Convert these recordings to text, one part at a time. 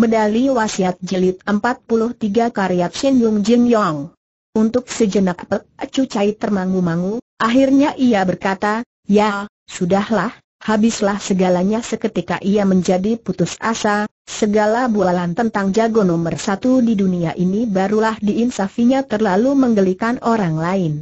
Medali Wasiat Jilid 43 karya Shen Yong Jin Yong. Untuk sejenak Pek Cucai termangu-mangu, akhirnya ia berkata, Ya, sudahlah, habislah segalanya seketika ia menjadi putus asa, segala bualan tentang jago nomor satu di dunia ini barulah diinsafinya terlalu menggelikan orang lain.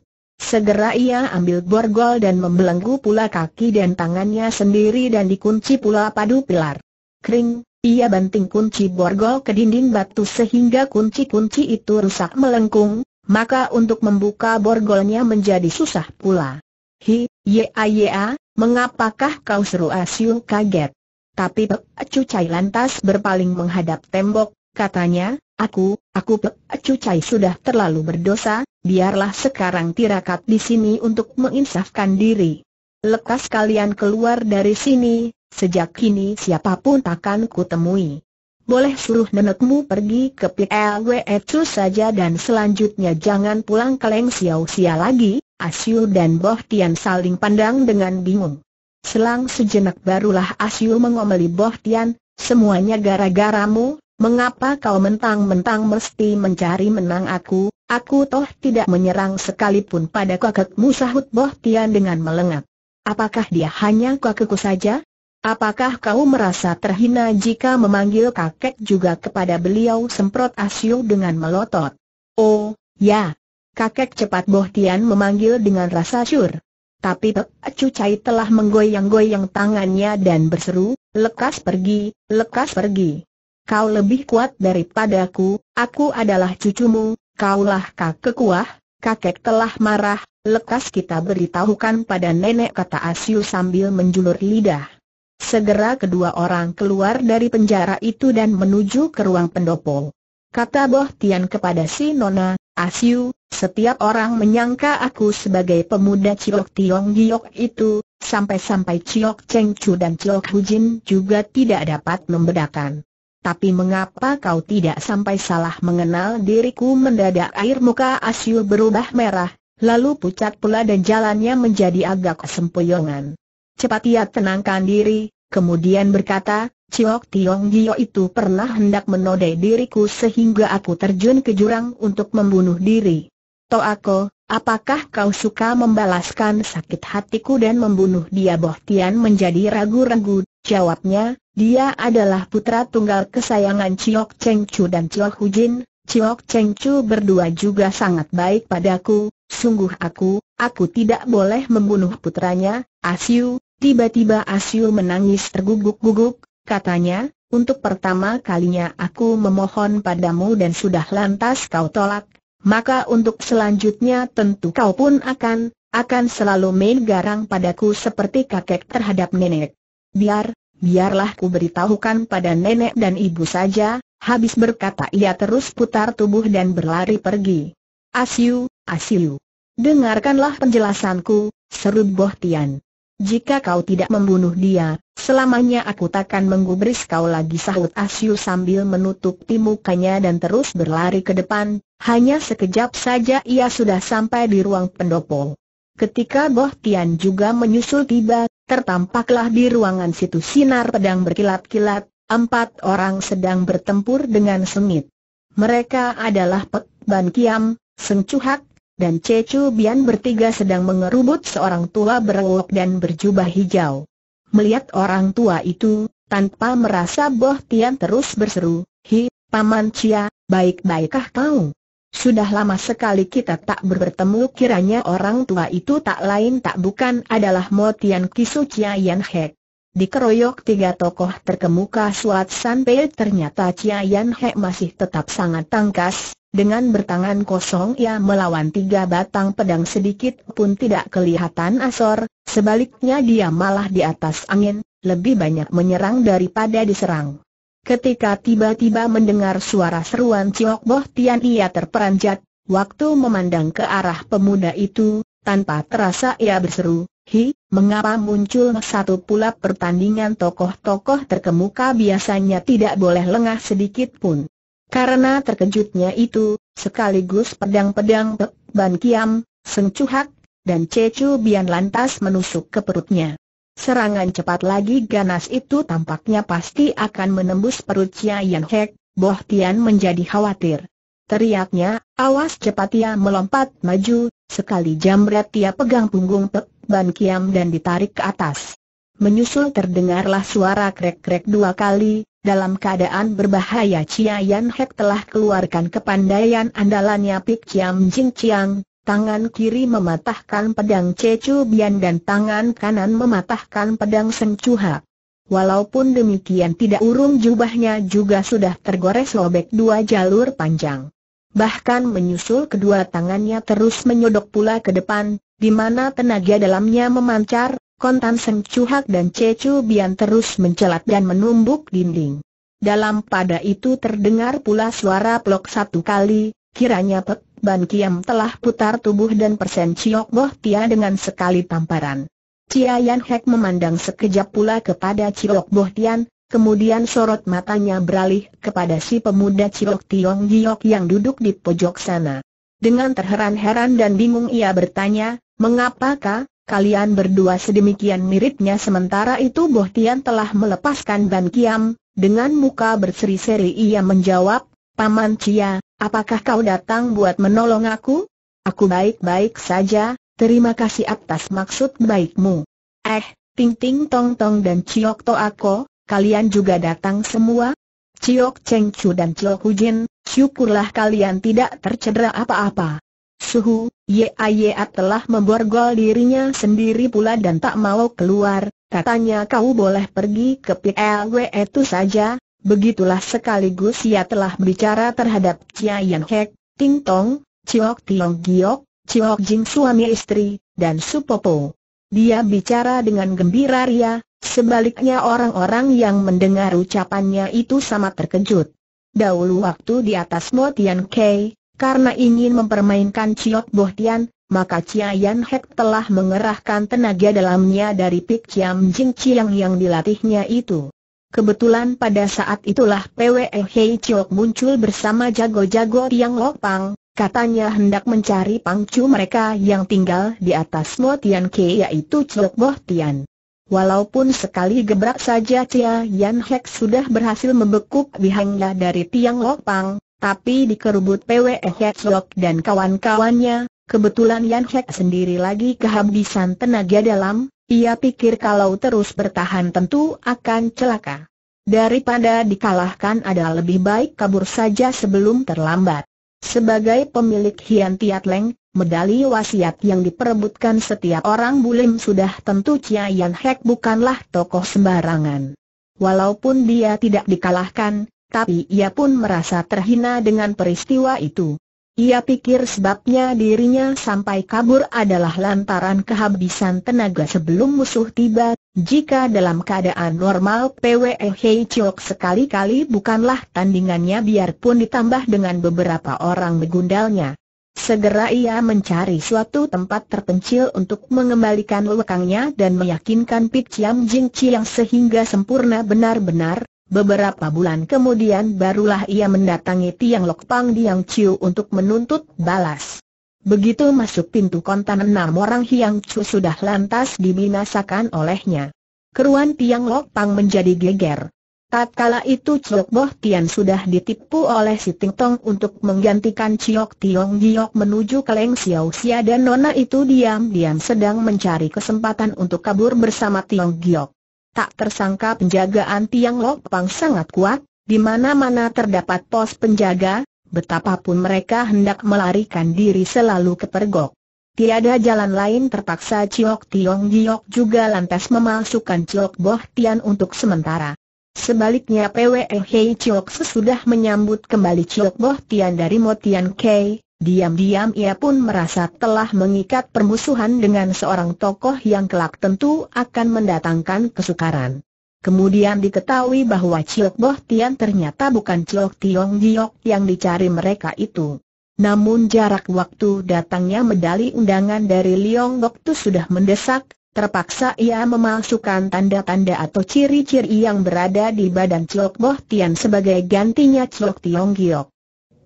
Segera ia ambil borgol dan membelenggu pula kaki dan tangannya sendiri dan dikunci pula padu pilar. Kring, ia banting kunci borgol ke dinding batu sehingga kunci-kunci itu rusak melengkung, maka untuk membuka borgolnya menjadi susah pula. Hi, ya ya, mengapakah kau seru Asyul kaget? Tapi Pek Cucai lantas berpaling menghadap tembok, katanya, aku, aku Pek Cucai sudah terlalu berdosa, biarlah sekarang tirakat di sini untuk menginsafkan diri. Lekas kalian keluar dari sini, Sejak kini siapapun takkan kutemui. Boleh suruh nenekmu pergi ke PLW itu saja dan selanjutnya jangan pulang ke Leng Xiao Xia lagi, Asyu dan Boh Tian saling pandang dengan bingung. Selang sejenak barulah Asyu mengomeli Boh Tian, semuanya gara-garamu, mengapa kau mentang-mentang mesti mencari menang aku, aku toh tidak menyerang sekalipun pada kakekmu sahut Boh Tian dengan melengak. Apakah dia hanya kakekku saja? Apakah kau merasa terhina jika memanggil kakek juga kepada beliau semprot Asyo dengan melotot? Oh, ya. Kakek cepat Bohtian memanggil dengan rasa syur. Tapi Pek Cucai telah menggoyang-goyang tangannya dan berseru, lekas pergi, lekas pergi. Kau lebih kuat daripadaku, aku adalah cucumu, kaulah kakek kuah, kakek telah marah, lekas kita beritahukan pada nenek kata Asyu sambil menjulur lidah. Segera kedua orang keluar dari penjara itu dan menuju ke ruang pendopo. Kata Boh Tian kepada si Nona, Asyu, setiap orang menyangka aku sebagai pemuda Ciok Tiong Giok itu, sampai-sampai Ciok Cheng Chu dan Ciok Hujin juga tidak dapat membedakan. Tapi mengapa kau tidak sampai salah mengenal diriku mendadak air muka Asyu berubah merah, lalu pucat pula dan jalannya menjadi agak sempoyongan. Cepat ia tenangkan diri, kemudian berkata, Ciok Tiong Gio itu pernah hendak menodai diriku sehingga aku terjun ke jurang untuk membunuh diri. Toako, apakah kau suka membalaskan sakit hatiku dan membunuh dia Boh Tian menjadi ragu-ragu, jawabnya, dia adalah putra tunggal kesayangan Ciok Cheng Chu dan Ciok Hujin, Ciok Cheng Chu berdua juga sangat baik padaku, sungguh aku, aku tidak boleh membunuh putranya, Asiu, Tiba-tiba Asyu menangis terguguk-guguk, katanya, untuk pertama kalinya aku memohon padamu dan sudah lantas kau tolak, maka untuk selanjutnya tentu kau pun akan, akan selalu main garang padaku seperti kakek terhadap nenek. Biar, biarlah ku beritahukan pada nenek dan ibu saja, habis berkata ia terus putar tubuh dan berlari pergi. Asyu, Asyu. Dengarkanlah penjelasanku, seru Boh Tian. Jika kau tidak membunuh dia, selamanya aku takkan menggubris kau lagi sahut Asyu sambil menutup mukanya dan terus berlari ke depan, hanya sekejap saja ia sudah sampai di ruang pendopo. Ketika Boh Tian juga menyusul tiba, tertampaklah di ruangan situ sinar pedang berkilat-kilat, empat orang sedang bertempur dengan sengit. Mereka adalah Pek Ban Kiam, Seng Cuhak, dan Cecu Bian bertiga sedang mengerubut seorang tua berewok dan berjubah hijau. Melihat orang tua itu, tanpa merasa Boh Tian terus berseru, Hi, Paman Cia, baik-baikkah kau? Sudah lama sekali kita tak bertemu kiranya orang tua itu tak lain tak bukan adalah Mo Tian Kisu Cia Yan Hek. Dikeroyok tiga tokoh terkemuka Suat Sanpei ternyata Cia Yan Hek masih tetap sangat tangkas, dengan bertangan kosong ia melawan tiga batang pedang sedikit pun tidak kelihatan asor, sebaliknya dia malah di atas angin, lebih banyak menyerang daripada diserang. Ketika tiba-tiba mendengar suara seruan Ciok Boh Tian ia terperanjat, waktu memandang ke arah pemuda itu, tanpa terasa ia berseru, Hi, mengapa muncul satu pula pertandingan tokoh-tokoh terkemuka biasanya tidak boleh lengah sedikit pun. Karena terkejutnya itu, sekaligus pedang-pedang Pek Ban Kiam, Seng Cuhak, dan Che Chu Bian lantas menusuk ke perutnya. Serangan cepat lagi ganas itu tampaknya pasti akan menembus perut Chia Yan Hek, Boh Tian menjadi khawatir. Teriaknya, awas cepat ia melompat maju, sekali jamret ia pegang punggung Pek Ban Kiam dan ditarik ke atas. Menyusul terdengarlah suara krek-krek dua kali, dalam keadaan berbahaya Chia Yan Hek telah keluarkan kepandaian andalannya Pik Chiam Jing Chiang, tangan kiri mematahkan pedang Che Chu Bian dan tangan kanan mematahkan pedang Chu Ha. Walaupun demikian tidak urung jubahnya juga sudah tergores robek dua jalur panjang. Bahkan menyusul kedua tangannya terus menyodok pula ke depan, di mana tenaga dalamnya memancar, Kontan Seng Cuhak dan Che Bian terus mencelat dan menumbuk dinding. Dalam pada itu terdengar pula suara plok satu kali, kiranya Pek Ban Kiam telah putar tubuh dan persen ciok Boh Tia dengan sekali tamparan. Cia Yan Hek memandang sekejap pula kepada ciok Boh Tian, kemudian sorot matanya beralih kepada si pemuda ciok Tiong Giok yang duduk di pojok sana. Dengan terheran-heran dan bingung ia bertanya, mengapa mengapakah, kalian berdua sedemikian miripnya sementara itu Tian telah melepaskan Ban Kiam, dengan muka berseri-seri ia menjawab, Paman Cia, apakah kau datang buat menolong aku? Aku baik-baik saja, terima kasih atas maksud baikmu. Eh, Ting Ting Tong Tong dan Ciok To Ako, kalian juga datang semua? Ciok Cheng Chu dan Ciok Jin, syukurlah kalian tidak tercedera apa-apa. Suhu, Yaya telah memborgol dirinya sendiri pula dan tak mau keluar, katanya kau boleh pergi ke PLW itu saja, begitulah sekaligus ia telah berbicara terhadap Chia Yang Hek, Ting Tong, Chiok Tiong Giok, Chiok Jing suami istri, dan Supopo. Dia bicara dengan gembira ria, sebaliknya orang-orang yang mendengar ucapannya itu sama terkejut. Dahulu waktu di atas Tian Kei, karena ingin mempermainkan Ciok Boh Tian, maka Chia Yan Hek telah mengerahkan tenaga dalamnya dari Pik Chiam Jing Chiang yang dilatihnya itu. Kebetulan pada saat itulah PWE Hei muncul bersama jago-jago Tiang Lok Pang, katanya hendak mencari pangcu mereka yang tinggal di atas Mo Tian Ke yaitu Chiok Boh Tian. Walaupun sekali gebrak saja Cia Yan Hek sudah berhasil membekuk bihangnya dari Tiang Lok Pang. Tapi dikerubut PWE Hetzlok dan kawan-kawannya, kebetulan Yan Hek sendiri lagi kehabisan tenaga dalam, ia pikir kalau terus bertahan tentu akan celaka. Daripada dikalahkan ada lebih baik kabur saja sebelum terlambat. Sebagai pemilik Hian Tiat Leng, medali wasiat yang diperebutkan setiap orang bulim sudah tentu Cia Yan Hek bukanlah tokoh sembarangan. Walaupun dia tidak dikalahkan, tapi ia pun merasa terhina dengan peristiwa itu. Ia pikir sebabnya dirinya sampai kabur adalah lantaran kehabisan tenaga sebelum musuh tiba, jika dalam keadaan normal PWE Hei Chok sekali-kali bukanlah tandingannya biarpun ditambah dengan beberapa orang begundalnya. Segera ia mencari suatu tempat terpencil untuk mengembalikan lekangnya dan meyakinkan Pik Chiam Jing Chiang sehingga sempurna benar-benar, Beberapa bulan kemudian barulah ia mendatangi Tiang Lok Lokpang Yang Chiu untuk menuntut balas. Begitu masuk pintu kontan enam orang Hiang Chu sudah lantas dibinasakan olehnya. Keruan Tiang Lok Pang menjadi geger. Tatkala itu Chok Boh Tian sudah ditipu oleh si Ting Tong untuk menggantikan Chiok Tiong Giok menuju ke Leng Xiao Xia dan Nona itu diam-diam sedang mencari kesempatan untuk kabur bersama Tiong Giok. Tak tersangka penjagaan Tiang Pang sangat kuat, di mana-mana terdapat pos penjaga, betapapun mereka hendak melarikan diri selalu kepergok. Tiada jalan lain terpaksa Ciok Tiong Giok juga lantas memasukkan Ciok Boh Tian untuk sementara. Sebaliknya PWE Hei Ciok sesudah menyambut kembali Ciok Boh Tian dari Motian Kei, Diam-diam ia pun merasa telah mengikat permusuhan dengan seorang tokoh yang kelak tentu akan mendatangkan kesukaran. Kemudian diketahui bahwa Ciok Boh Tian ternyata bukan Ciok Tiong Giok yang dicari mereka itu. Namun jarak waktu datangnya medali undangan dari Liong Gok Tu sudah mendesak, terpaksa ia memalsukan tanda-tanda atau ciri-ciri yang berada di badan Ciok Boh Tian sebagai gantinya Ciok Tiong Giok.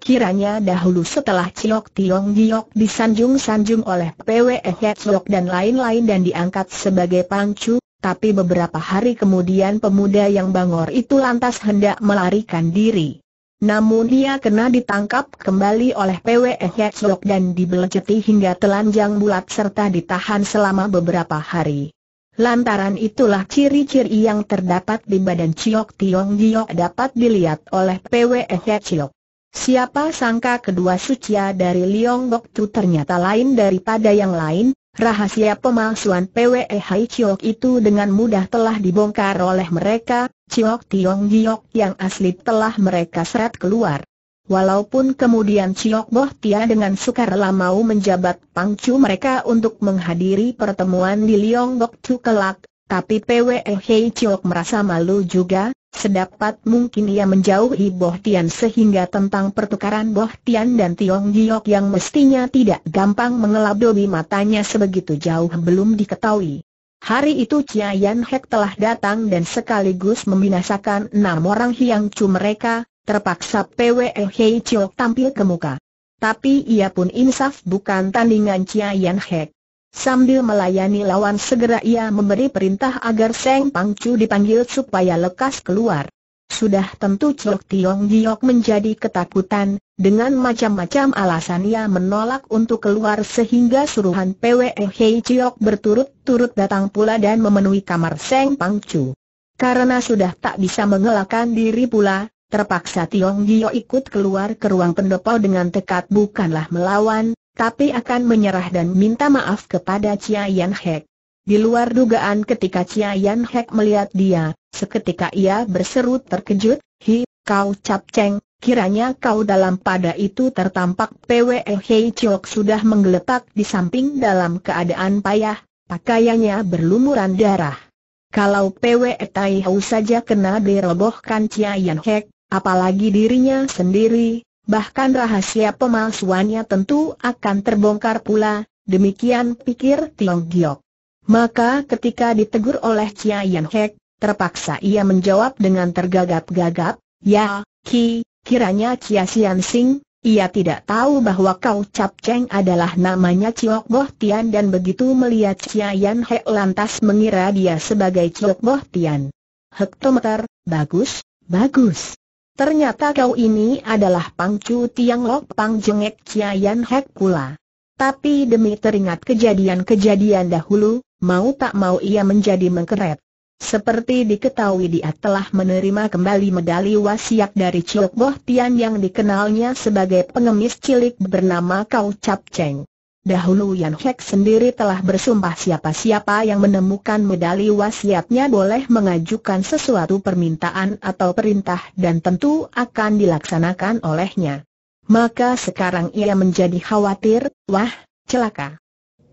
Kiranya dahulu setelah Cilok Tiong Giok disanjung-sanjung oleh PWE Hetzlok dan lain-lain dan diangkat sebagai pangcu, tapi beberapa hari kemudian pemuda yang bangor itu lantas hendak melarikan diri. Namun ia kena ditangkap kembali oleh PWE Hetzlok dan dibelejeti hingga telanjang bulat serta ditahan selama beberapa hari. Lantaran itulah ciri-ciri yang terdapat di badan Ciok Tiong Giok dapat dilihat oleh PWE Hetzlok. Siapa sangka kedua sucia dari Liong Bok Tu ternyata lain daripada yang lain, rahasia pemalsuan PWE Hai Chiok itu dengan mudah telah dibongkar oleh mereka, Chiok Tiong Giok yang asli telah mereka seret keluar. Walaupun kemudian Chiok Boh Tia dengan sukarela mau menjabat pangcu mereka untuk menghadiri pertemuan di Liong Bok Tu kelak, tapi PWE Hei Chiok merasa malu juga, Sedapat mungkin ia menjauhi Boh Tian sehingga tentang pertukaran Boh Tian dan Tiong Giok yang mestinya tidak gampang mengelabui matanya sebegitu jauh belum diketahui. Hari itu Chia Yan Hek telah datang dan sekaligus membinasakan enam orang Hiang Chu mereka, terpaksa PWE Hei Chiok tampil ke muka. Tapi ia pun insaf bukan tandingan Chia Yan Hek. Sambil melayani lawan segera ia memberi perintah agar Seng Pangcu dipanggil supaya lekas keluar. Sudah tentu Chok Tiong Giok menjadi ketakutan, dengan macam-macam alasan ia menolak untuk keluar sehingga suruhan PWE Hei Chiok berturut-turut datang pula dan memenuhi kamar Seng Pangcu. Karena sudah tak bisa mengelakkan diri pula, terpaksa Tiong Giok ikut keluar ke ruang pendopo dengan tekad bukanlah melawan, tapi akan menyerah dan minta maaf kepada Chia Yan Hek. Di luar dugaan ketika Chia Yan Hek melihat dia, seketika ia berseru terkejut, Hi, kau cap ceng, kiranya kau dalam pada itu tertampak PWE Hei Chok sudah menggeletak di samping dalam keadaan payah, pakaiannya berlumuran darah. Kalau PWE Tai Hou saja kena dirobohkan Chia Yan Hek, apalagi dirinya sendiri, Bahkan rahasia pemalsuannya tentu akan terbongkar pula, demikian pikir Tiong Giok. Maka ketika ditegur oleh Chia Yan Hek, terpaksa ia menjawab dengan tergagap-gagap, Ya, Ki, kiranya Chia Sian Sing, ia tidak tahu bahwa kau Cap Cheng adalah namanya Chiok Boh Tian dan begitu melihat Chia Yan Hek lantas mengira dia sebagai Chiok Boh Tian. Hektometer, bagus, bagus. Ternyata kau ini adalah Pang Chu Tiang Lok Pang Jengek Chiayan Hek pula. Tapi demi teringat kejadian-kejadian dahulu, mau tak mau ia menjadi mengkeret. Seperti diketahui dia telah menerima kembali medali wasiat dari Chiok Boh Tian yang dikenalnya sebagai pengemis cilik bernama Kau Cap Cheng. Dahulu Yan Hek sendiri telah bersumpah siapa-siapa yang menemukan medali wasiatnya boleh mengajukan sesuatu permintaan atau perintah dan tentu akan dilaksanakan olehnya. Maka sekarang ia menjadi khawatir, wah, celaka.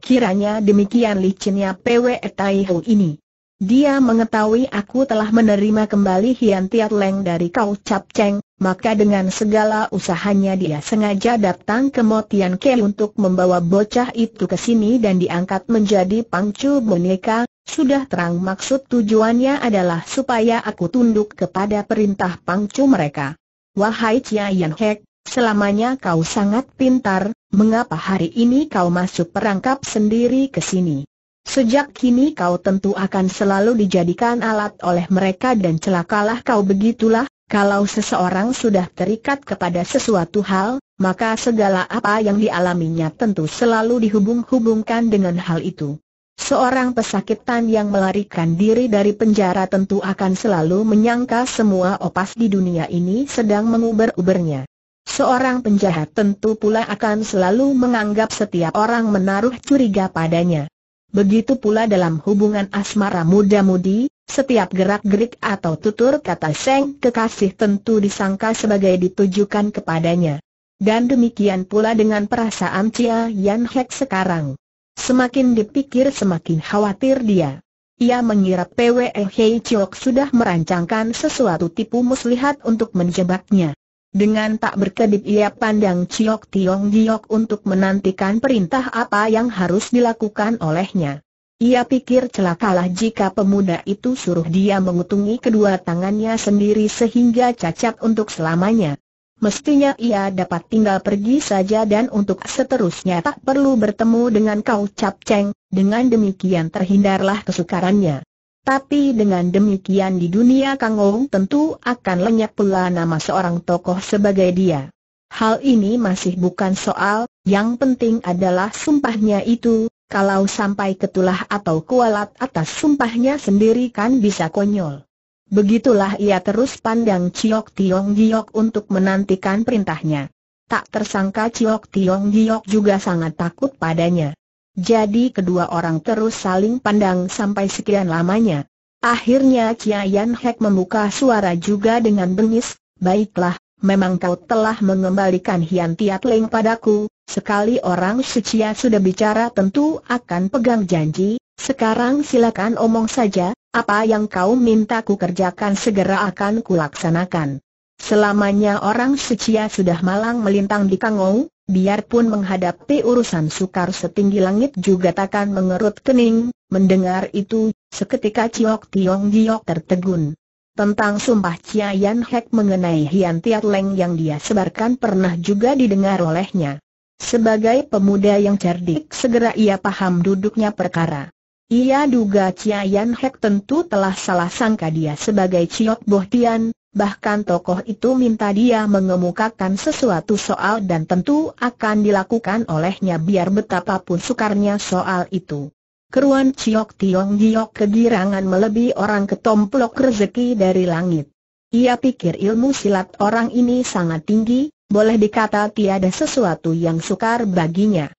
Kiranya demikian licinnya PW e Tai Ho ini. Dia mengetahui aku telah menerima kembali Hian Tiat Leng dari Kau Cap Cheng, maka dengan segala usahanya dia sengaja datang ke Motian Ke untuk membawa bocah itu ke sini dan diangkat menjadi pangcu boneka, sudah terang maksud tujuannya adalah supaya aku tunduk kepada perintah pangcu mereka. Wahai Chia Yan Hek, selamanya kau sangat pintar, mengapa hari ini kau masuk perangkap sendiri ke sini? Sejak kini kau tentu akan selalu dijadikan alat oleh mereka dan celakalah kau begitulah, kalau seseorang sudah terikat kepada sesuatu hal, maka segala apa yang dialaminya tentu selalu dihubung-hubungkan dengan hal itu. Seorang pesakitan yang melarikan diri dari penjara tentu akan selalu menyangka semua opas di dunia ini sedang menguber-ubernya. Seorang penjahat tentu pula akan selalu menganggap setiap orang menaruh curiga padanya. Begitu pula dalam hubungan asmara muda-mudi, setiap gerak-gerik atau tutur kata Seng kekasih tentu disangka sebagai ditujukan kepadanya. Dan demikian pula dengan perasaan Cia Yan Hek sekarang. Semakin dipikir semakin khawatir dia. Ia mengira PWE Hei Chok sudah merancangkan sesuatu tipu muslihat untuk menjebaknya. Dengan tak berkedip ia pandang Ciok Tiong Giok untuk menantikan perintah apa yang harus dilakukan olehnya. Ia pikir celakalah jika pemuda itu suruh dia mengutungi kedua tangannya sendiri sehingga cacat untuk selamanya. Mestinya ia dapat tinggal pergi saja dan untuk seterusnya tak perlu bertemu dengan kau Cap Cheng, dengan demikian terhindarlah kesukarannya. Tapi dengan demikian di dunia Ong tentu akan lenyap pula nama seorang tokoh sebagai dia. Hal ini masih bukan soal, yang penting adalah sumpahnya itu, kalau sampai ketulah atau kualat atas sumpahnya sendiri kan bisa konyol. Begitulah ia terus pandang Ciok Tiong Giok untuk menantikan perintahnya. Tak tersangka Ciok Tiong Giok juga sangat takut padanya. Jadi kedua orang terus saling pandang sampai sekian lamanya. Akhirnya Chia Yan Hek membuka suara juga dengan bengis, Baiklah, memang kau telah mengembalikan Hian Tiat Leng padaku, sekali orang Sucia sudah bicara tentu akan pegang janji, sekarang silakan omong saja, apa yang kau minta ku kerjakan segera akan kulaksanakan. Selamanya orang Sucia sudah malang melintang di Kangou, biarpun menghadapi urusan sukar setinggi langit juga takkan mengerut kening, mendengar itu, seketika Ciok Tiong Giok tertegun. Tentang sumpah Chia Yan Hek mengenai Hian Tiat Leng yang dia sebarkan pernah juga didengar olehnya. Sebagai pemuda yang cerdik segera ia paham duduknya perkara. Ia duga Chia Yan Hek tentu telah salah sangka dia sebagai Ciok Boh Tian, Bahkan tokoh itu minta dia mengemukakan sesuatu soal dan tentu akan dilakukan olehnya biar betapapun sukarnya soal itu. Keruan Ciok Tiong Giok kegirangan melebihi orang ketomplok rezeki dari langit. Ia pikir ilmu silat orang ini sangat tinggi, boleh dikata tiada sesuatu yang sukar baginya.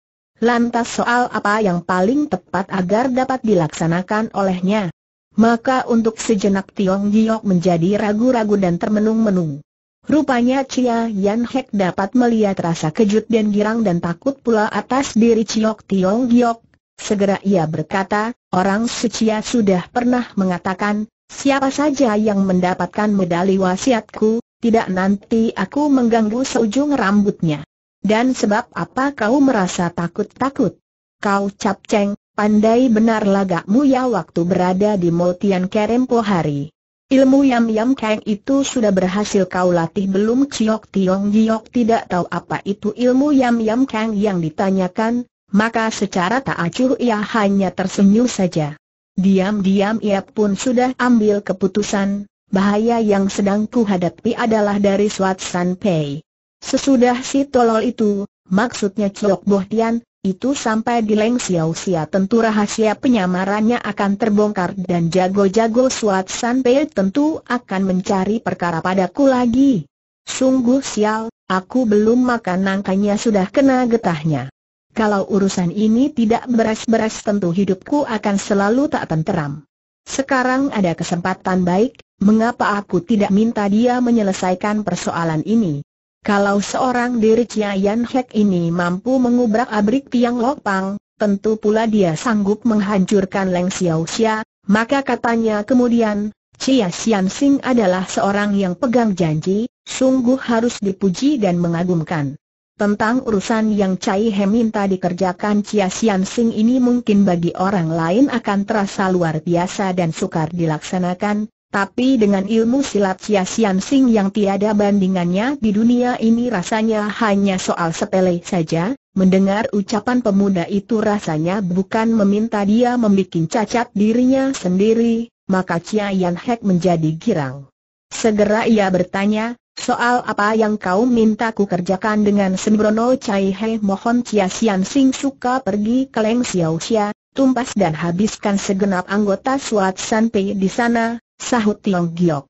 Lantas soal apa yang paling tepat agar dapat dilaksanakan olehnya? Maka untuk sejenak Tiong Giok menjadi ragu-ragu dan termenung-menung. Rupanya Chia Yan Hek dapat melihat rasa kejut dan girang dan takut pula atas diri Ciok Tiong Giok. Segera ia berkata, orang secia sudah pernah mengatakan, siapa saja yang mendapatkan medali wasiatku, tidak nanti aku mengganggu seujung rambutnya. Dan sebab apa kau merasa takut-takut? Kau capceng, Pandai benar lagakmu ya waktu berada di Motian Kerempo hari. Ilmu Yam Yam Kang itu sudah berhasil kau latih belum Ciok Tiong Giok tidak tahu apa itu ilmu Yam Yam Kang yang ditanyakan, maka secara tak acuh ia hanya tersenyum saja. Diam-diam ia pun sudah ambil keputusan, bahaya yang sedang kuhadapi adalah dari Swat San Pei. Sesudah si tolol itu, maksudnya Ciok Boh Tian, itu sampai di Leng Xiao Xia tentu rahasia penyamarannya akan terbongkar dan jago-jago Suat San Pei tentu akan mencari perkara padaku lagi. Sungguh sial, aku belum makan nangkanya sudah kena getahnya. Kalau urusan ini tidak beres-beres tentu hidupku akan selalu tak tenteram. Sekarang ada kesempatan baik, mengapa aku tidak minta dia menyelesaikan persoalan ini? Kalau seorang diri Chia Yan Hek ini mampu mengubrak abrik tiang lopang, tentu pula dia sanggup menghancurkan Leng Xiao Xia, maka katanya kemudian, Chia Xian Sing adalah seorang yang pegang janji, sungguh harus dipuji dan mengagumkan. Tentang urusan yang Cai He minta dikerjakan Chia Xian Sing ini mungkin bagi orang lain akan terasa luar biasa dan sukar dilaksanakan, tapi dengan ilmu silat Chia Sian Sing yang tiada bandingannya di dunia ini rasanya hanya soal sepele saja, mendengar ucapan pemuda itu rasanya bukan meminta dia membuat cacat dirinya sendiri, maka Chia Yan Hek menjadi girang. Segera ia bertanya, soal apa yang kau minta ku kerjakan dengan sembrono Cai He mohon Chia Sian Sing suka pergi ke Leng Xiao Xia, tumpas dan habiskan segenap anggota Suat Sanpei di sana, sahut Tiong Giok.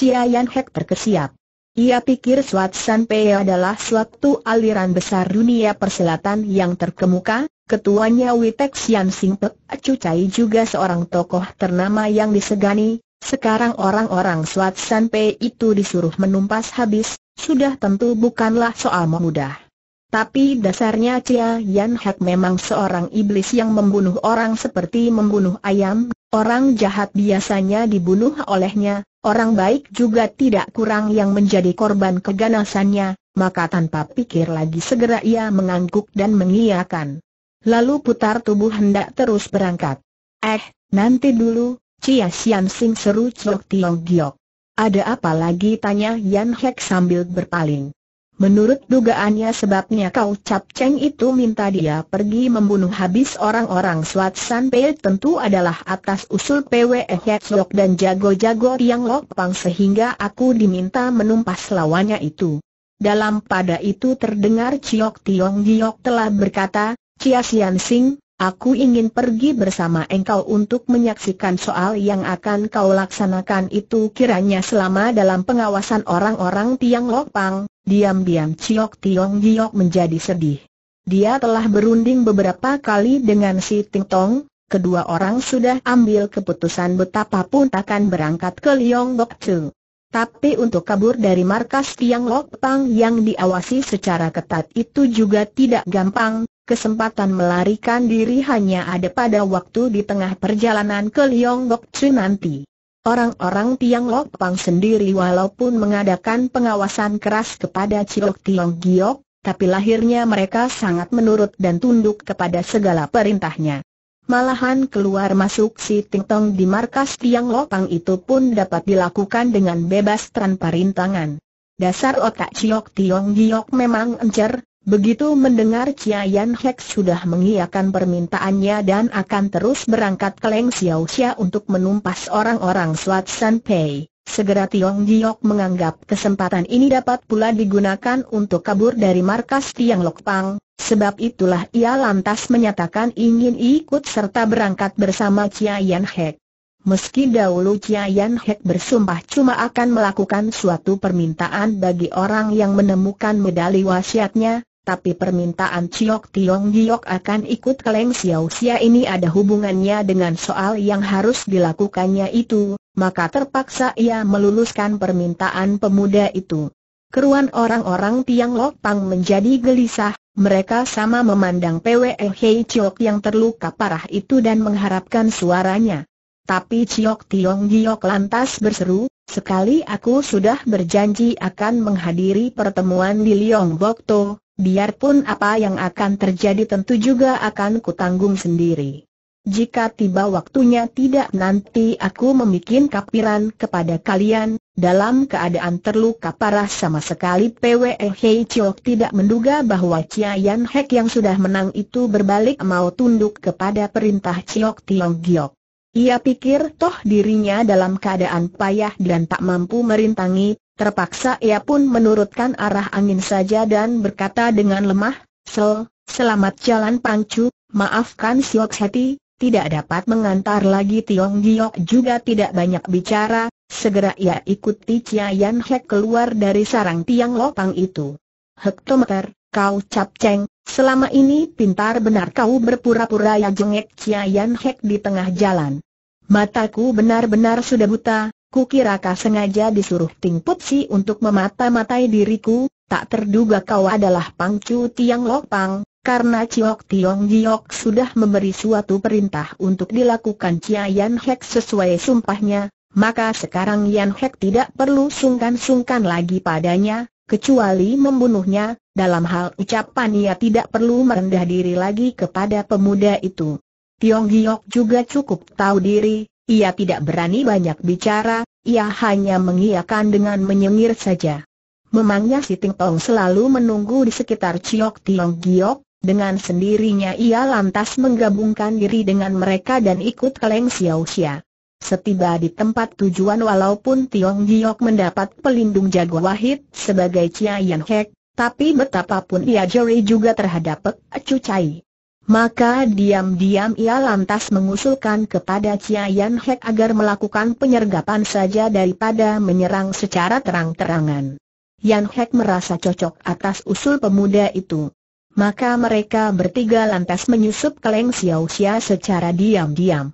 Yan Hek terkesiap. Ia pikir Swat San Pei adalah suatu aliran besar dunia perselatan yang terkemuka, ketuanya Witek Sian Sing Pek Acu Cai juga seorang tokoh ternama yang disegani, sekarang orang-orang Swat San Pei itu disuruh menumpas habis, sudah tentu bukanlah soal memudah. Tapi dasarnya Cia Yan Hek memang seorang iblis yang membunuh orang seperti membunuh ayam, orang jahat biasanya dibunuh olehnya, orang baik juga tidak kurang yang menjadi korban keganasannya, maka tanpa pikir lagi segera ia mengangguk dan mengiyakan. Lalu putar tubuh hendak terus berangkat. Eh, nanti dulu, Cia Sian Sing seru Chok Tiong Giok. Ada apa lagi tanya Yan Hek sambil berpaling. Menurut dugaannya sebabnya kau Cap Cheng itu minta dia pergi membunuh habis orang-orang Swat San Pei tentu adalah atas usul PWE Hetzlok dan jago-jago yang Pang sehingga aku diminta menumpas lawannya itu. Dalam pada itu terdengar Ciok Tiong Giok telah berkata, Cia Sian Sing, aku ingin pergi bersama engkau untuk menyaksikan soal yang akan kau laksanakan itu kiranya selama dalam pengawasan orang-orang Tiang Pang. Diam-diam Chiok Tiong Giok menjadi sedih. Dia telah berunding beberapa kali dengan si Ting Tong, kedua orang sudah ambil keputusan betapapun akan berangkat ke Liong Bok Chu. Tapi untuk kabur dari markas Tiang Lok Pang yang diawasi secara ketat itu juga tidak gampang, kesempatan melarikan diri hanya ada pada waktu di tengah perjalanan ke Liong Bok Chu nanti. Orang-orang Tiang Lok Pang sendiri walaupun mengadakan pengawasan keras kepada Ciok Tiong Giok, tapi lahirnya mereka sangat menurut dan tunduk kepada segala perintahnya. Malahan keluar masuk si Ting Tong di markas Tiang Lok Pang itu pun dapat dilakukan dengan bebas tanpa rintangan. Dasar otak Ciok Tiong Giok memang encer, Begitu mendengar Yan Hek sudah mengiyakan permintaannya dan akan terus berangkat ke Leng Xiao Xia untuk menumpas orang-orang Swat San Pei, segera Tiong Giok menganggap kesempatan ini dapat pula digunakan untuk kabur dari markas Tiang Lok Pang, sebab itulah ia lantas menyatakan ingin ikut serta berangkat bersama Yan Hek. Meski dahulu Yan Hek bersumpah cuma akan melakukan suatu permintaan bagi orang yang menemukan medali wasiatnya, tapi permintaan Chiok Tiong Giok akan ikut klaim Xiao Xia ini ada hubungannya dengan soal yang harus dilakukannya itu, maka terpaksa ia meluluskan permintaan pemuda itu. Keruan orang-orang Tiang Lok Pang menjadi gelisah, mereka sama memandang Pwe Hei Chiok yang terluka parah itu dan mengharapkan suaranya. Tapi Chiok Tiong Giok lantas berseru, sekali aku sudah berjanji akan menghadiri pertemuan di Liong Toh, Biarpun apa yang akan terjadi tentu juga akan kutanggung sendiri. Jika tiba waktunya tidak nanti aku memikin kapiran kepada kalian, dalam keadaan terluka parah sama sekali PWE Hei Chok tidak menduga bahwa Chia Yan Hek yang sudah menang itu berbalik mau tunduk kepada perintah Chok Tiong Giok. Ia pikir toh dirinya dalam keadaan payah dan tak mampu merintangi Terpaksa ia pun menurutkan arah angin saja dan berkata dengan lemah, Sel, selamat jalan Pangcu, maafkan Siok Seti, tidak dapat mengantar lagi Tiong Giok juga tidak banyak bicara, segera ia ikuti Chia Yan Hek keluar dari sarang tiang lopang itu. Hektometer, kau capceng, selama ini pintar benar kau berpura-pura ya jengek Chia Yan Hek di tengah jalan. Mataku benar-benar sudah buta, Kukira kau sengaja disuruh Ting Putsi untuk memata-matai diriku, tak terduga kau adalah Pangcu Tiang Lok Pang. karena Ciok Tiong Giok sudah memberi suatu perintah untuk dilakukan Chia Yan Hek sesuai sumpahnya, maka sekarang Yan Hek tidak perlu sungkan-sungkan lagi padanya, kecuali membunuhnya, dalam hal ucapan ia tidak perlu merendah diri lagi kepada pemuda itu. Tiong Giok juga cukup tahu diri, ia tidak berani banyak bicara, ia hanya mengiyakan dengan menyengir saja. Memangnya si Ting Tong selalu menunggu di sekitar Ciok Tiong Giok, dengan sendirinya ia lantas menggabungkan diri dengan mereka dan ikut ke Leng Xiao Xia. Setiba di tempat tujuan walaupun Tiong Giok mendapat pelindung jago wahid sebagai Chia Yan Hek, tapi betapapun ia jeri juga terhadap Pek Acu Chai. Maka diam-diam ia lantas mengusulkan kepada Chia Yan Hek agar melakukan penyergapan saja daripada menyerang secara terang-terangan. Yan Hek merasa cocok atas usul pemuda itu. Maka mereka bertiga lantas menyusup ke Leng Xiao Xia secara diam-diam.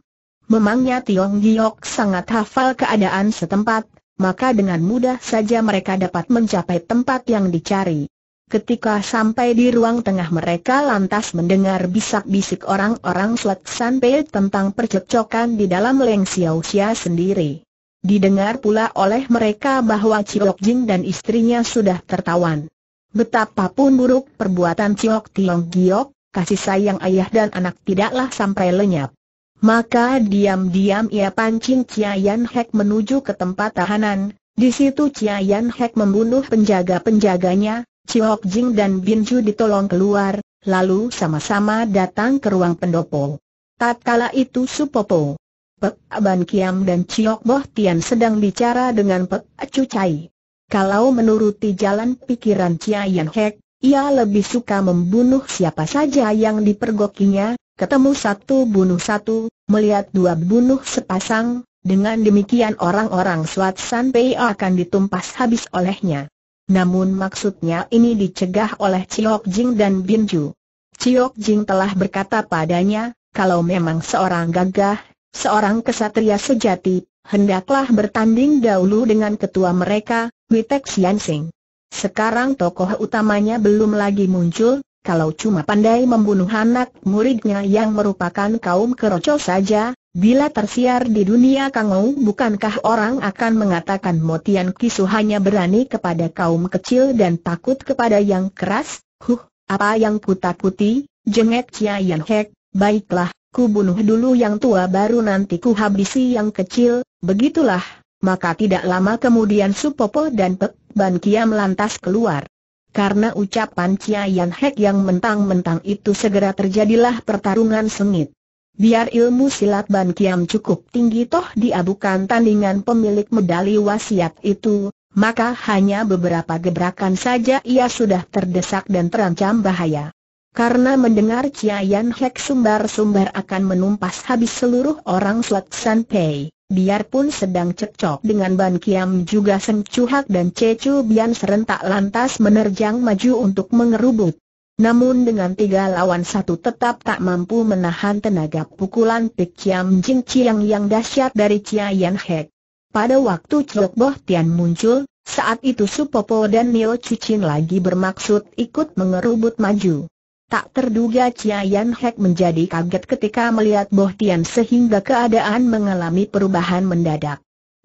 Memangnya Tiong Giok sangat hafal keadaan setempat, maka dengan mudah saja mereka dapat mencapai tempat yang dicari. Ketika sampai di ruang tengah mereka lantas mendengar bisik bisik orang-orang Slat Sanpei tentang percekcokan di dalam Leng Xiao Xia sendiri. Didengar pula oleh mereka bahwa Ciok Jing dan istrinya sudah tertawan. Betapapun buruk perbuatan Ciok Tiong Giok, kasih sayang ayah dan anak tidaklah sampai lenyap. Maka diam-diam ia pancing Chia Yan Hek menuju ke tempat tahanan, di situ Chia Yan Hek membunuh penjaga-penjaganya, Chiok Jing dan Bin Chu ditolong keluar, lalu sama-sama datang ke ruang pendopo. Tatkala itu Supopo, Pek Aban Kiam dan Chiok Boh Tian sedang bicara dengan Pek Acu Chai. Kalau menuruti jalan pikiran Chia Yan Hek, ia lebih suka membunuh siapa saja yang dipergokinya, ketemu satu bunuh satu, melihat dua bunuh sepasang, dengan demikian orang-orang Swat San Pei akan ditumpas habis olehnya. Namun maksudnya ini dicegah oleh Ciok Jing dan Bin Ju. Ciok Jing telah berkata padanya, kalau memang seorang gagah, seorang kesatria sejati, hendaklah bertanding dahulu dengan ketua mereka, Witek Sing. Sekarang tokoh utamanya belum lagi muncul, kalau cuma pandai membunuh anak muridnya yang merupakan kaum keroco saja, Bila tersiar di dunia Kangou bukankah orang akan mengatakan Motian Kisu hanya berani kepada kaum kecil dan takut kepada yang keras? Huh, apa yang kutakuti? Jengek Chia Yan Hek, baiklah, ku bunuh dulu yang tua baru nanti ku habisi yang kecil, begitulah. Maka tidak lama kemudian Supopo dan Pek Ban Kia melantas keluar. Karena ucapan Chia Yan Hek yang mentang-mentang itu segera terjadilah pertarungan sengit. Biar ilmu silat Ban Kiam cukup tinggi toh diadukan tandingan pemilik medali wasiat itu, maka hanya beberapa gebrakan saja ia sudah terdesak dan terancam bahaya. Karena mendengar Ciayan Hek sumbar-sumbar akan menumpas habis seluruh orang Slat San Pei, biarpun sedang cekcok dengan Ban Kiam juga Seng Hak dan Cecu Bian serentak lantas menerjang maju untuk mengerubut. Namun dengan tiga lawan satu tetap tak mampu menahan tenaga pukulan Pik Yam Jing Chiang yang dahsyat dari Chia Yan Hek. Pada waktu Chok Boh Tian muncul, saat itu Popo dan Nio Cucin lagi bermaksud ikut mengerubut maju. Tak terduga Chia Yan Hek menjadi kaget ketika melihat Boh Tian sehingga keadaan mengalami perubahan mendadak.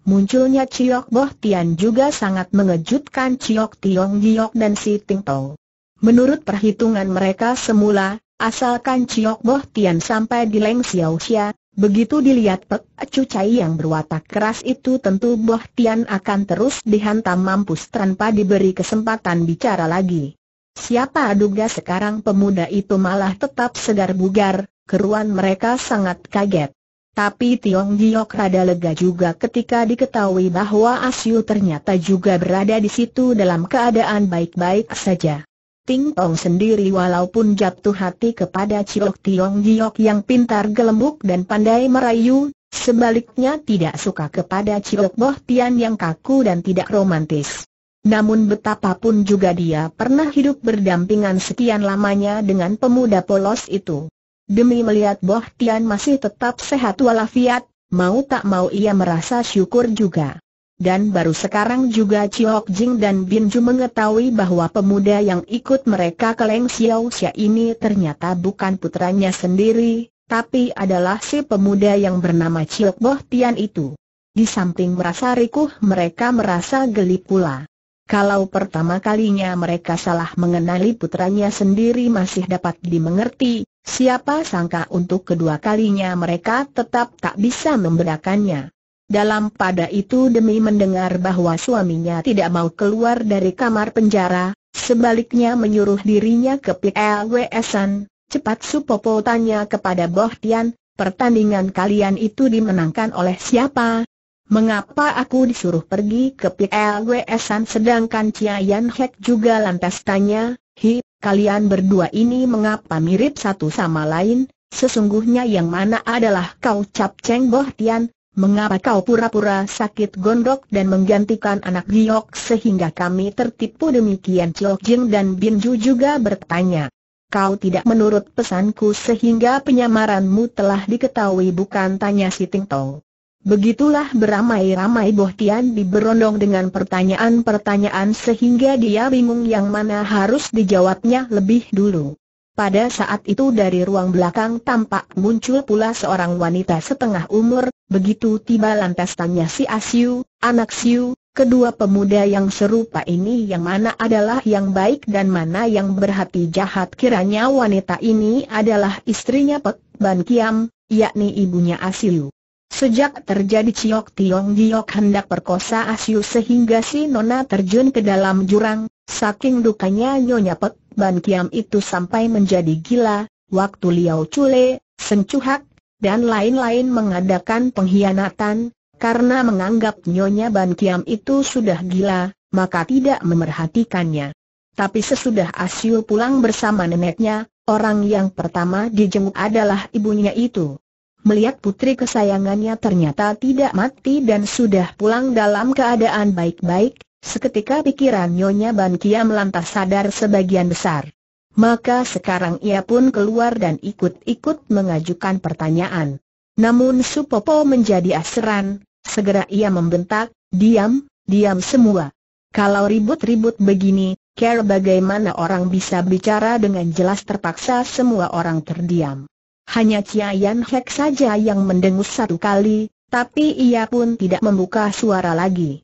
Munculnya Chiok Boh Tian juga sangat mengejutkan Chiok Tiong Giok dan Si Ting Tong. Menurut perhitungan mereka semula, asalkan Chiok Boh Tian sampai di Leng Xiao Xia, begitu dilihat Pek Cucai Chai yang berwatak keras itu tentu Boh Tian akan terus dihantam mampus tanpa diberi kesempatan bicara lagi. Siapa duga sekarang pemuda itu malah tetap segar bugar, keruan mereka sangat kaget. Tapi Tiong Giok rada lega juga ketika diketahui bahwa Asyu ternyata juga berada di situ dalam keadaan baik-baik saja. Ting Tong sendiri walaupun jatuh hati kepada Ciok Tiong Giok yang pintar gelembuk dan pandai merayu, sebaliknya tidak suka kepada Ciok Boh Tian yang kaku dan tidak romantis. Namun betapapun juga dia pernah hidup berdampingan sekian lamanya dengan pemuda polos itu. Demi melihat Boh Tian masih tetap sehat walafiat, mau tak mau ia merasa syukur juga dan baru sekarang juga Chiok Jing dan Bin Ju mengetahui bahwa pemuda yang ikut mereka ke Leng Xiao Xia ini ternyata bukan putranya sendiri, tapi adalah si pemuda yang bernama Chiok Boh Tian itu. Di samping merasa rikuh mereka merasa geli pula. Kalau pertama kalinya mereka salah mengenali putranya sendiri masih dapat dimengerti, siapa sangka untuk kedua kalinya mereka tetap tak bisa membedakannya. Dalam pada itu demi mendengar bahwa suaminya tidak mau keluar dari kamar penjara, sebaliknya menyuruh dirinya ke PLWS-an, cepat Supopo tanya kepada Boh Tian, pertandingan kalian itu dimenangkan oleh siapa? Mengapa aku disuruh pergi ke PLWS-an sedangkan Chia Yan Hek juga lantas tanya, Hi, kalian berdua ini mengapa mirip satu sama lain? Sesungguhnya yang mana adalah kau Cap Cheng Boh Tian, Mengapa kau pura-pura sakit gondok dan menggantikan anak giok sehingga kami tertipu demikian Chiok Jing dan Bin Ju juga bertanya. Kau tidak menurut pesanku sehingga penyamaranmu telah diketahui bukan tanya si Ting Tong. Begitulah beramai-ramai Boh Tian diberondong dengan pertanyaan-pertanyaan sehingga dia bingung yang mana harus dijawabnya lebih dulu. Pada saat itu dari ruang belakang tampak muncul pula seorang wanita setengah umur, begitu tiba lantas tanya si Asiu, anak Siu, kedua pemuda yang serupa ini yang mana adalah yang baik dan mana yang berhati jahat kiranya wanita ini adalah istrinya Pek Ban Kiam, yakni ibunya Asiu. Sejak terjadi Ciok Tiong Giok hendak perkosa Asiu sehingga si Nona terjun ke dalam jurang, Saking dukanya Nyonya Pek, Ban Kiam itu sampai menjadi gila, waktu Liao Chule, Cuhak, dan lain-lain mengadakan pengkhianatan, karena menganggap Nyonya Ban Kiam itu sudah gila, maka tidak memerhatikannya. Tapi sesudah Asyu pulang bersama neneknya, orang yang pertama dijenguk adalah ibunya itu. Melihat putri kesayangannya ternyata tidak mati dan sudah pulang dalam keadaan baik-baik, Seketika pikiran Nyonya Ban Kiam lantas sadar sebagian besar. Maka sekarang ia pun keluar dan ikut-ikut mengajukan pertanyaan. Namun Supopo menjadi aseran, segera ia membentak, diam, diam semua. Kalau ribut-ribut begini, care bagaimana orang bisa bicara dengan jelas terpaksa semua orang terdiam. Hanya Ciayan Hek saja yang mendengus satu kali, tapi ia pun tidak membuka suara lagi.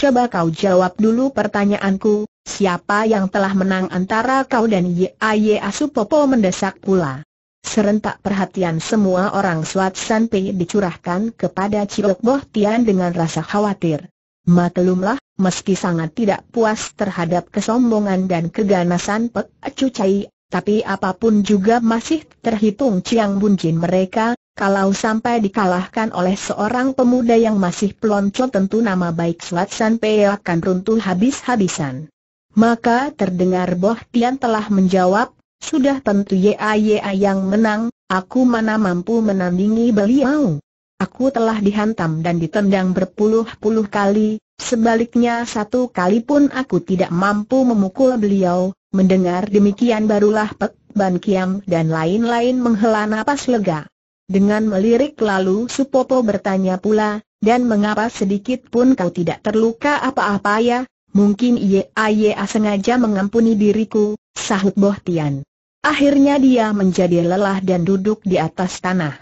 Coba kau jawab dulu pertanyaanku, siapa yang telah menang antara kau dan Yaya Asupopo mendesak pula. Serentak perhatian semua orang suatu Pei dicurahkan kepada Cilok Boh Tian dengan rasa khawatir. Maklumlah, meski sangat tidak puas terhadap kesombongan dan keganasan Pek Acu Cai, tapi apapun juga masih terhitung Chiang Bunjin mereka, kalau sampai dikalahkan oleh seorang pemuda yang masih pelonco tentu nama baik Suat San Pei akan runtuh habis-habisan. Maka terdengar Boh Tian telah menjawab, sudah tentu ya ya yang menang, aku mana mampu menandingi beliau. Aku telah dihantam dan ditendang berpuluh-puluh kali, sebaliknya satu kali pun aku tidak mampu memukul beliau, mendengar demikian barulah Pek Ban Kiam dan lain-lain menghela napas lega. Dengan melirik lalu Supopo bertanya pula, dan mengapa sedikit pun kau tidak terluka apa-apa ya? Mungkin Iya sengaja mengampuni diriku, sahut Bohtian. Akhirnya dia menjadi lelah dan duduk di atas tanah.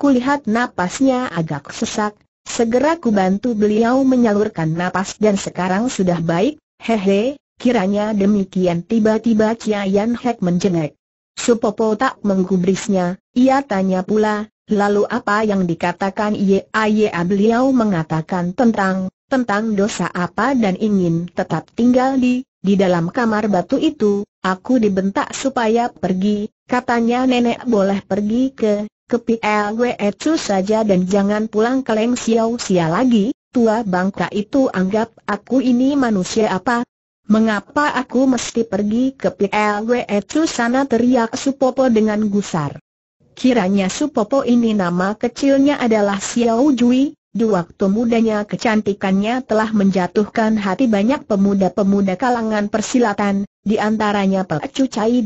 Kulihat napasnya agak sesak, segera ku bantu beliau menyalurkan napas dan sekarang sudah baik, hehe, kiranya demikian tiba-tiba Ciayan Hek menjengek. Supopo tak menggubrisnya, ia tanya pula, lalu apa yang dikatakan Aye beliau mengatakan tentang, tentang dosa apa dan ingin tetap tinggal di, di dalam kamar batu itu, aku dibentak supaya pergi, katanya nenek boleh pergi ke, ke PLW itu saja dan jangan pulang ke Leng Xiao Xia lagi, tua bangka itu anggap aku ini manusia apa, Mengapa aku mesti pergi ke PLW itu sana teriak Supopo dengan gusar. Kiranya Supopo ini nama kecilnya adalah Xiao Jui, di waktu mudanya kecantikannya telah menjatuhkan hati banyak pemuda-pemuda kalangan persilatan, di antaranya Pek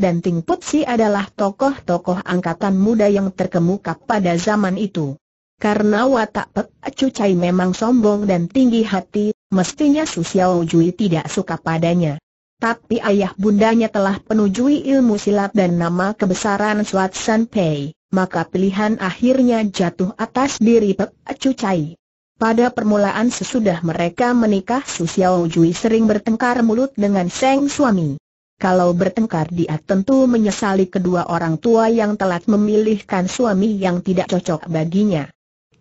dan Ting Put adalah tokoh-tokoh angkatan muda yang terkemuka pada zaman itu. Karena watak Pek memang sombong dan tinggi hati, Mestinya Su Xiao Jui tidak suka padanya. Tapi ayah bundanya telah penujui ilmu silat dan nama kebesaran Suat San Pei, maka pilihan akhirnya jatuh atas diri Pek Acu Cai. Pada permulaan sesudah mereka menikah Su Xiao Jui sering bertengkar mulut dengan Seng suami. Kalau bertengkar dia tentu menyesali kedua orang tua yang telat memilihkan suami yang tidak cocok baginya.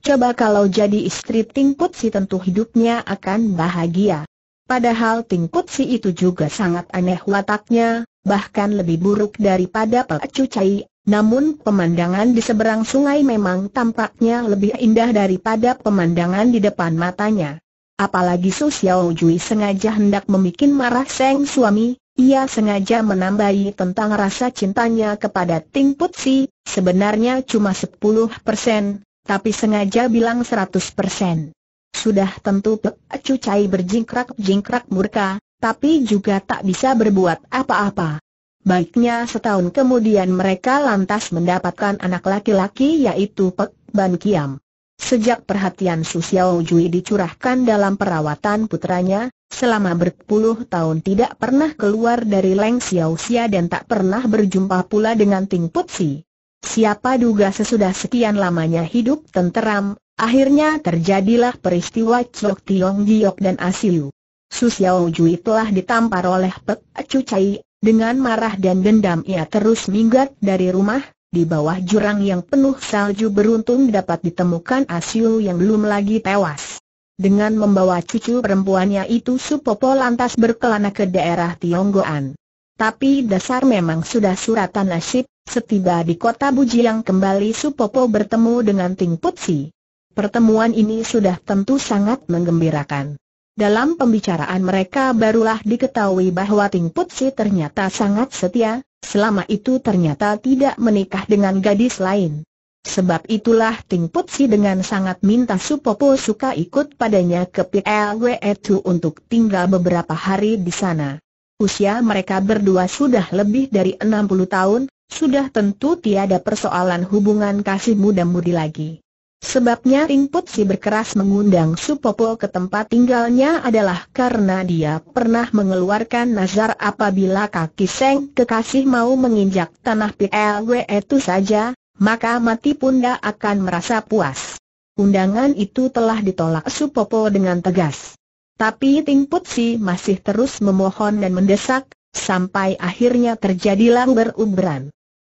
Coba kalau jadi istri Ting Putsi tentu hidupnya akan bahagia. Padahal Ting Putsi itu juga sangat aneh wataknya, bahkan lebih buruk daripada Pak Cai. Namun pemandangan di seberang sungai memang tampaknya lebih indah daripada pemandangan di depan matanya. Apalagi Su Xiao Jui sengaja hendak membuat marah Seng suami, ia sengaja menambahi tentang rasa cintanya kepada Ting Putsi, sebenarnya cuma 10 persen, tapi sengaja bilang 100%. Sudah tentu Pek Cai berjingkrak-jingkrak murka, tapi juga tak bisa berbuat apa-apa. Baiknya setahun kemudian mereka lantas mendapatkan anak laki-laki yaitu Pek Ban Kiam. Sejak perhatian Su Xiao Jui dicurahkan dalam perawatan putranya, selama berpuluh tahun tidak pernah keluar dari Leng Xiao Xia dan tak pernah berjumpa pula dengan Ting Putsi. Siapa duga sesudah sekian lamanya hidup tenteram, akhirnya terjadilah peristiwa Chok Tiong Giok dan Asiu. Su Xiao Jui telah ditampar oleh Pek Chu Chai, dengan marah dan dendam ia terus minggat dari rumah, di bawah jurang yang penuh salju beruntung dapat ditemukan Asiu yang belum lagi tewas. Dengan membawa cucu perempuannya itu Supopo lantas berkelana ke daerah Tionggoan. Tapi dasar memang sudah suratan nasib, setiba di kota Bujiang kembali Supopo bertemu dengan Ting Putsi. Pertemuan ini sudah tentu sangat menggembirakan. Dalam pembicaraan mereka barulah diketahui bahwa Ting Putsi ternyata sangat setia, selama itu ternyata tidak menikah dengan gadis lain. Sebab itulah Ting Putsi dengan sangat minta Supopo suka ikut padanya ke PLW itu e untuk tinggal beberapa hari di sana. Usia mereka berdua sudah lebih dari 60 tahun, sudah tentu tiada persoalan hubungan kasih muda-mudi lagi. Sebabnya input si berkeras mengundang Supopo ke tempat tinggalnya adalah karena dia pernah mengeluarkan nazar apabila kaki Seng kekasih mau menginjak tanah PLW itu saja, maka mati pun gak akan merasa puas. Undangan itu telah ditolak Supopo dengan tegas. Tapi Ting Putsi masih terus memohon dan mendesak, sampai akhirnya terjadilah uber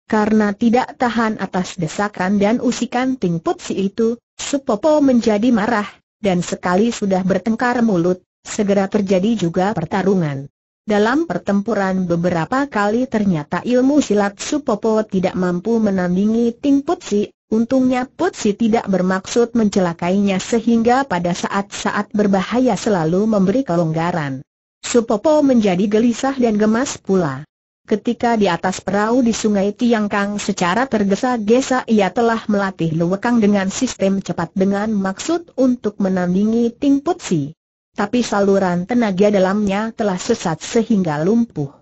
Karena tidak tahan atas desakan dan usikan Ting Putsi itu, Supopo menjadi marah, dan sekali sudah bertengkar mulut, segera terjadi juga pertarungan. Dalam pertempuran beberapa kali ternyata ilmu silat Supopo tidak mampu menandingi Ting Putsi, Untungnya Putsi tidak bermaksud mencelakainya sehingga pada saat-saat berbahaya selalu memberi kelonggaran. Supopo menjadi gelisah dan gemas pula. Ketika di atas perahu di sungai Tiangkang secara tergesa-gesa ia telah melatih luwekang dengan sistem cepat dengan maksud untuk menandingi Ting Putsi. Tapi saluran tenaga dalamnya telah sesat sehingga lumpuh.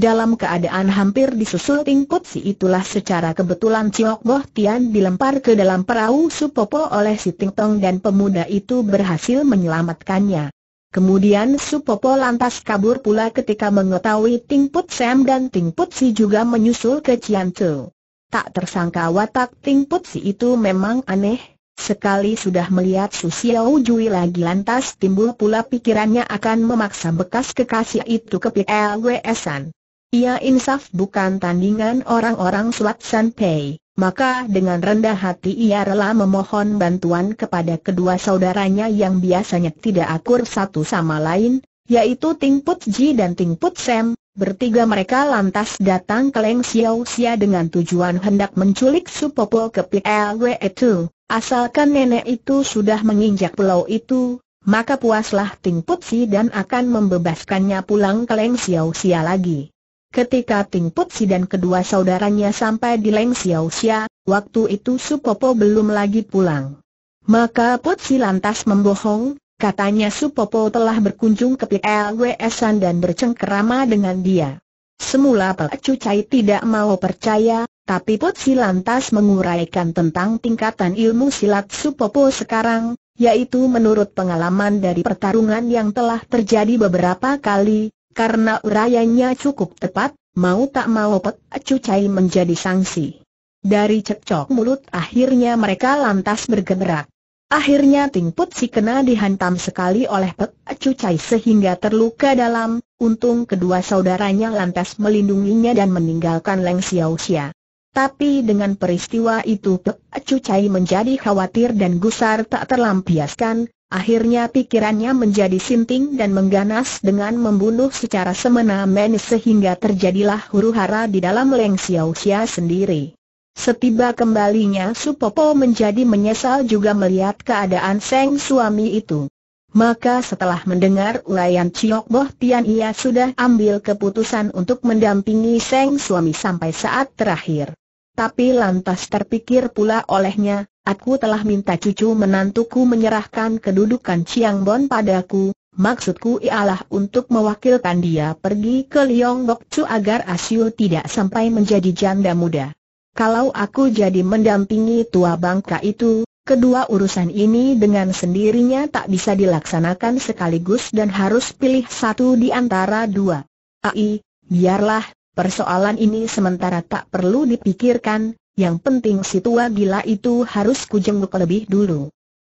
Dalam keadaan hampir disusul tingkut si itulah secara kebetulan Ciok Boh Tian dilempar ke dalam perahu Supopo oleh si Ting Tong dan pemuda itu berhasil menyelamatkannya. Kemudian Supopo lantas kabur pula ketika mengetahui Ting Sam dan Ting Si juga menyusul ke Cian Tak tersangka watak Ting Put Si itu memang aneh, Sekali sudah melihat Su Xiao Jui lagi lantas timbul pula pikirannya akan memaksa bekas kekasih itu ke PLWS-an. Ia insaf bukan tandingan orang-orang Suat San Pei, maka dengan rendah hati ia rela memohon bantuan kepada kedua saudaranya yang biasanya tidak akur satu sama lain, yaitu Ting Put Ji dan Ting Put Sam. Bertiga mereka lantas datang ke Leng Xiao Xia dengan tujuan hendak menculik Popo ke PLW itu. Asalkan nenek itu sudah menginjak pulau itu, maka puaslah Ting Putsi dan akan membebaskannya pulang ke Leng Xiao Xia lagi. Ketika Ting Putsi dan kedua saudaranya sampai di Leng Xiao Xia, waktu itu Supopo belum lagi pulang. Maka Putsi lantas membohong, katanya Supopo telah berkunjung ke PLWSan dan bercengkerama dengan dia. Semula Pak Cai tidak mau percaya, tapi Putsi lantas menguraikan tentang tingkatan ilmu silat Supopo sekarang, yaitu menurut pengalaman dari pertarungan yang telah terjadi beberapa kali, karena urayanya cukup tepat, mau tak mau pet Cucai menjadi sanksi. Dari cekcok mulut akhirnya mereka lantas bergerak. Akhirnya Ting Put si kena dihantam sekali oleh pet Cucai sehingga terluka dalam, untung kedua saudaranya lantas melindunginya dan meninggalkan Leng Xiao Xia. Tapi dengan peristiwa itu Pek Cucai menjadi khawatir dan gusar tak terlampiaskan, Akhirnya pikirannya menjadi sinting dan mengganas dengan membunuh secara semena-mena sehingga terjadilah huru-hara di dalam Leng Xiaoxia sendiri. Setiba kembalinya Po menjadi menyesal juga melihat keadaan Seng suami itu. Maka setelah mendengar ulayan Ciok Boh Tian ia sudah ambil keputusan untuk mendampingi Seng suami sampai saat terakhir. Tapi lantas terpikir pula olehnya, aku telah minta cucu menantuku menyerahkan kedudukan Chiang Bon padaku, maksudku ialah untuk mewakilkan dia pergi ke Liong Bok Chu agar Asyu tidak sampai menjadi janda muda. Kalau aku jadi mendampingi tua bangka itu, kedua urusan ini dengan sendirinya tak bisa dilaksanakan sekaligus dan harus pilih satu di antara dua. Ai, biarlah, persoalan ini sementara tak perlu dipikirkan, yang penting si tua gila itu harus kujenguk lebih dulu.